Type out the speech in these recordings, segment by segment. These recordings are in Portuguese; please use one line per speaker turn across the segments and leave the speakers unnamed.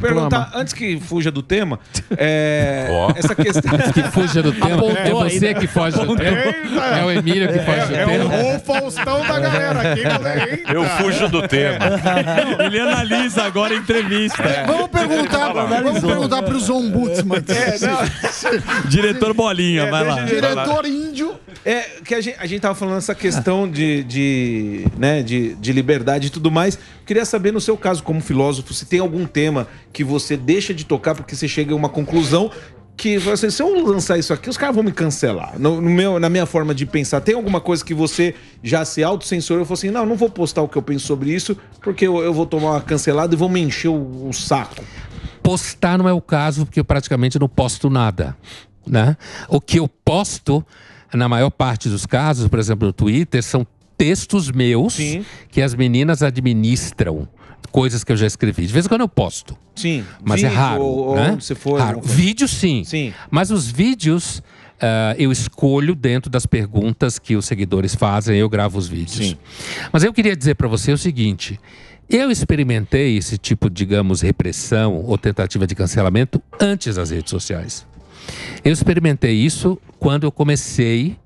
perguntar, antes que fuja do tema, é, oh. essa questão. Antes que fuja do tema, é você que foge do tema. É o Emílio que é, foge é, do tema. É o Faustão da galera aqui, galera. Eu fujo do tema. Ele analisa agora a entrevista. É. Vamos perguntar, vamos perguntar ombudsman. Zombudsman. É, diretor Bolinha, é, vai lá. Diretor índio. É, que a gente, a gente tava falando essa questão de, de, né, de, de liberdade e tudo mais. queria saber, no seu caso, como filósofo, se tem algum tema que você deixa de tocar porque você chega a uma conclusão que assim, se eu lançar isso aqui, os caras vão me cancelar. No, no, meu, na minha forma de pensar, tem alguma coisa que você já se autocensurou e falou assim: não, não vou postar o que eu penso sobre isso, porque eu, eu vou tomar uma cancelada e vou me encher o, o saco.
Postar não é o caso, porque eu praticamente não posto nada. Né? O que eu posto, na maior parte dos casos, por exemplo, no Twitter, são textos meus Sim. que as meninas administram coisas que eu já escrevi. De vez em quando eu posto. Sim. Mas é vídeo, é raro. Ou, né? for, raro. Vídeo, sim. sim. Mas os vídeos. Uh, eu escolho dentro das perguntas que os seguidores fazem, eu gravo os vídeos. Sim. Mas eu queria dizer para você o seguinte: eu experimentei esse tipo, digamos, repressão ou tentativa de cancelamento antes das redes sociais. Eu experimentei isso quando eu comecei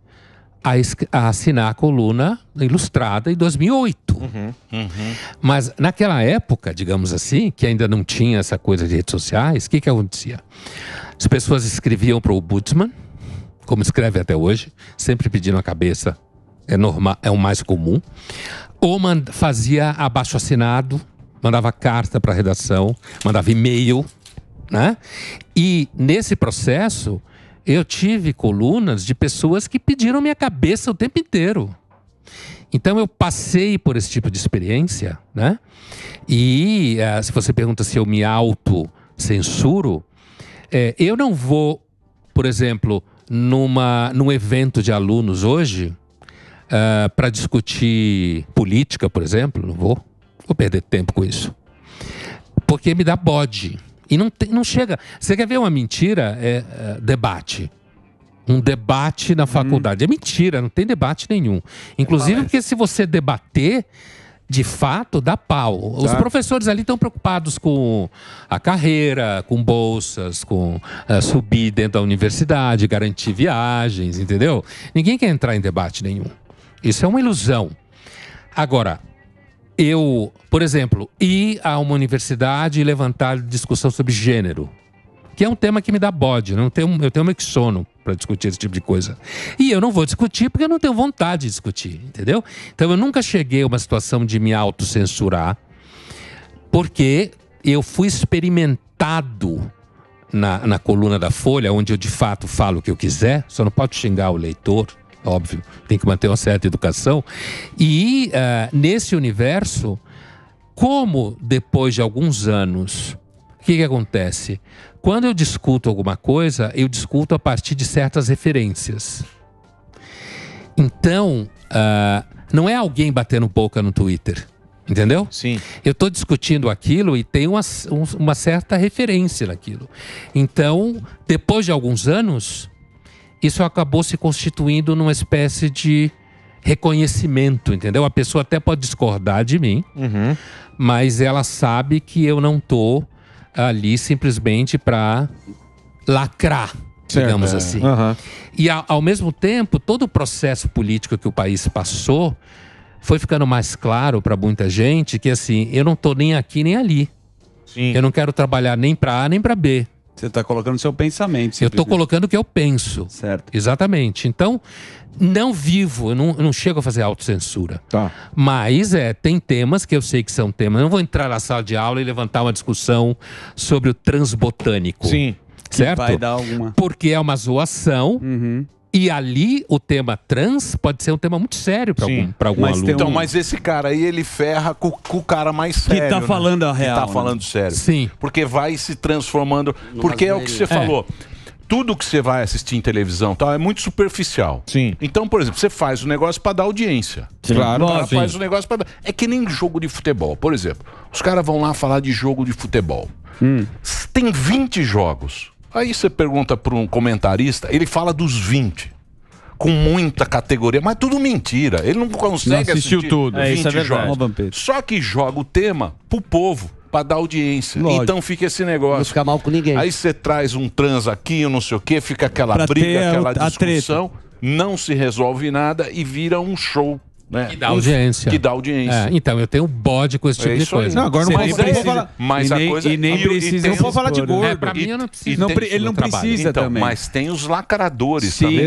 a, a assinar a coluna ilustrada em 2008. Uhum, uhum. Mas naquela época, digamos assim, que ainda não tinha essa coisa de redes sociais, o que, que acontecia? As pessoas escreviam para o Butzman, como escreve até hoje, sempre pedindo a cabeça, é, normal, é o mais comum, ou manda, fazia abaixo assinado, mandava carta para a redação, mandava e-mail. Né? E nesse processo, eu tive colunas de pessoas que pediram minha cabeça o tempo inteiro. Então eu passei por esse tipo de experiência, né? E uh, se você pergunta se eu me auto censuro, é, eh, eu não vou, por exemplo, numa num evento de alunos hoje uh, ah, para discutir política, por exemplo, não vou, vou perder tempo com isso, porque me dá bode. E não, tem, não chega. Você quer ver uma mentira? É, é debate. Um debate na hum. faculdade. Hum. É mentira, não tem debate nenhum. Inclusive, porque se você debater, de fato, dá pau. Tá. Os professores ali estão preocupados com a carreira, com bolsas, com eh, subir dentro da universidade, garantir viagens, entendeu? Ninguém quer entrar em debate nenhum. Isso é uma ilusão. Agora, eu, por exemplo, ir a uma universidade e levantar discussão sobre gênero, que é um tema que me dá bode, não tenho, eu tenho meio que sono para discutir esse tipo de coisa. E eu não vou discutir porque eu não tenho vontade de discutir, entendeu? Então eu nunca cheguei a uma situação de me autocensurar, porque eu fui experimentado na, na coluna da Folha, onde eu de fato falo o que eu quiser, só não pode xingar o leitor óbvio, tem que manter uma certa educação. E uh, nesse universo, como depois de alguns anos, o que, que acontece? Quando eu discuto alguma coisa, eu discuto a partir de certas referências. Então, uh, não é alguém batendo boca no Twitter. Entendeu? Sim. Eu estou discutindo aquilo e tem uma, uma certa referência naquilo. Então, depois de alguns anos, isso acabou se constituindo numa espécie de reconhecimento, entendeu? A pessoa até pode discordar de mim, uhum. mas ela sabe que eu não tô ali simplesmente para lacrar, certo, digamos é. assim. Uhum. E a, ao mesmo tempo, todo o processo político que o país passou foi ficando mais claro para muita gente que assim, eu não tô nem aqui nem ali. Sim. Eu não quero trabalhar nem para A nem para B. Você está colocando seu pensamento. Eu estou colocando o que eu penso. Certo. Exatamente. Então, não vivo, não, não chego a fazer autocensura. Tá. Mas é, tem temas que eu sei que são temas. Eu não vou entrar na sala de aula e levantar uma discussão sobre o transbotânico. Sim. Certo? Vai dar alguma. Porque é uma zoação. Uhum e ali o tema trans pode ser um tema muito sério para algum, pra algum mas aluno. Um... Então, mas esse
cara aí, ele ferra com, com o cara mais tá sério. Que está né? falando a real. Que tá né? falando sério. Sim. Porque vai se transformando. porque é o que você é. falou tudo que você vai assistir em televisão tal, é muito superficial. Sim. Então, por exemplo, você faz o negócio para dar audiência. Sim. Claro, Nossa, faz o negócio para É que nem jogo de futebol. Por exemplo, os caras vão lá falar de jogo de futebol. Hum. Tem 20 jogos. Aí você pergunta para um comentarista, ele fala dos 20 com muita categoria, mas tudo mentira. Ele não consegue não assistiu tudo. É, isso é verdade. Só que joga o tema pro povo. para dar audiência. Lógico. Então fica esse negócio. Não fica mal com ninguém. Aí você traz um trans aqui, não sei o quê, fica aquela pra briga, aquela a, discussão, a não se resolve nada e vira um show né? Que dá audiência. Que dá audiência. É,
então, eu tenho bode com esse é tipo é de coisa. Não, agora não precisa, falar. Mas e nem, coisa, e nem e, precisa. E não vou falar de gordo. É, pra e, mim, eu não preciso. Não, ele não precisa então, também. Mas
tem os lacradores Sim, também.